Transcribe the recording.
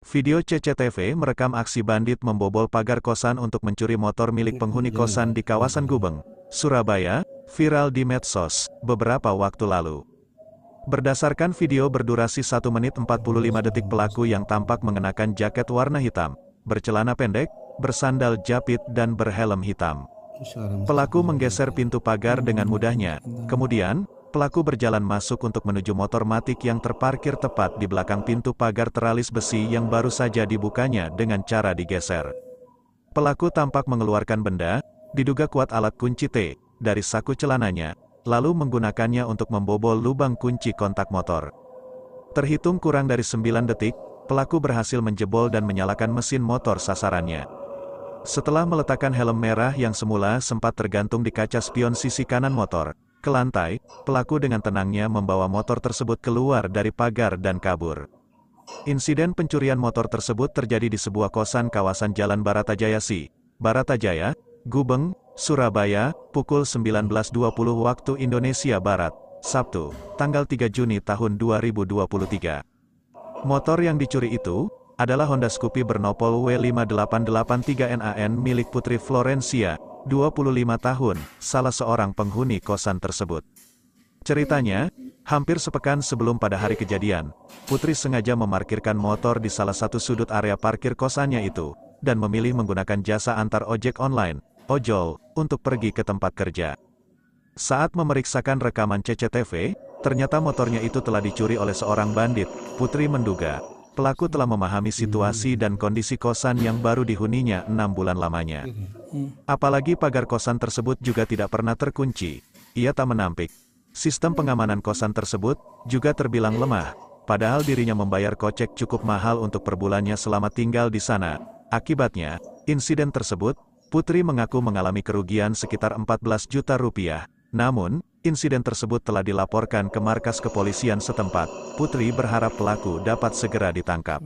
Video CCTV merekam aksi bandit membobol pagar kosan untuk mencuri motor milik penghuni kosan di kawasan Gubeng, Surabaya, viral di medsos, beberapa waktu lalu. Berdasarkan video berdurasi 1 menit 45 detik pelaku yang tampak mengenakan jaket warna hitam, bercelana pendek, bersandal japit dan berhelm hitam. Pelaku menggeser pintu pagar dengan mudahnya, kemudian, Pelaku berjalan masuk untuk menuju motor matik yang terparkir tepat di belakang pintu pagar teralis besi yang baru saja dibukanya dengan cara digeser. Pelaku tampak mengeluarkan benda, diduga kuat alat kunci T, dari saku celananya, lalu menggunakannya untuk membobol lubang kunci kontak motor. Terhitung kurang dari 9 detik, pelaku berhasil menjebol dan menyalakan mesin motor sasarannya. Setelah meletakkan helm merah yang semula sempat tergantung di kaca spion sisi kanan motor, ke lantai, pelaku dengan tenangnya membawa motor tersebut keluar dari pagar dan kabur. Insiden pencurian motor tersebut terjadi di sebuah kosan kawasan Jalan Baratajaya Si, Baratajaya, Gubeng, Surabaya, pukul 19.20 waktu Indonesia Barat, Sabtu, tanggal 3 Juni tahun 2023. Motor yang dicuri itu, adalah Honda Scoopy bernopol W5883NAN milik Putri Florencia, 25 tahun, salah seorang penghuni kosan tersebut. Ceritanya, hampir sepekan sebelum pada hari kejadian, Putri sengaja memarkirkan motor di salah satu sudut area parkir kosannya itu, dan memilih menggunakan jasa antar ojek online, ojol, untuk pergi ke tempat kerja. Saat memeriksakan rekaman CCTV, ternyata motornya itu telah dicuri oleh seorang bandit, Putri menduga, pelaku telah memahami situasi dan kondisi kosan yang baru dihuninya enam bulan lamanya. Apalagi pagar kosan tersebut juga tidak pernah terkunci. Ia tak menampik. Sistem pengamanan kosan tersebut juga terbilang lemah, padahal dirinya membayar kocek cukup mahal untuk perbulannya selama tinggal di sana. Akibatnya, insiden tersebut, Putri mengaku mengalami kerugian sekitar 14 juta rupiah. Namun, insiden tersebut telah dilaporkan ke markas kepolisian setempat. Putri berharap pelaku dapat segera ditangkap.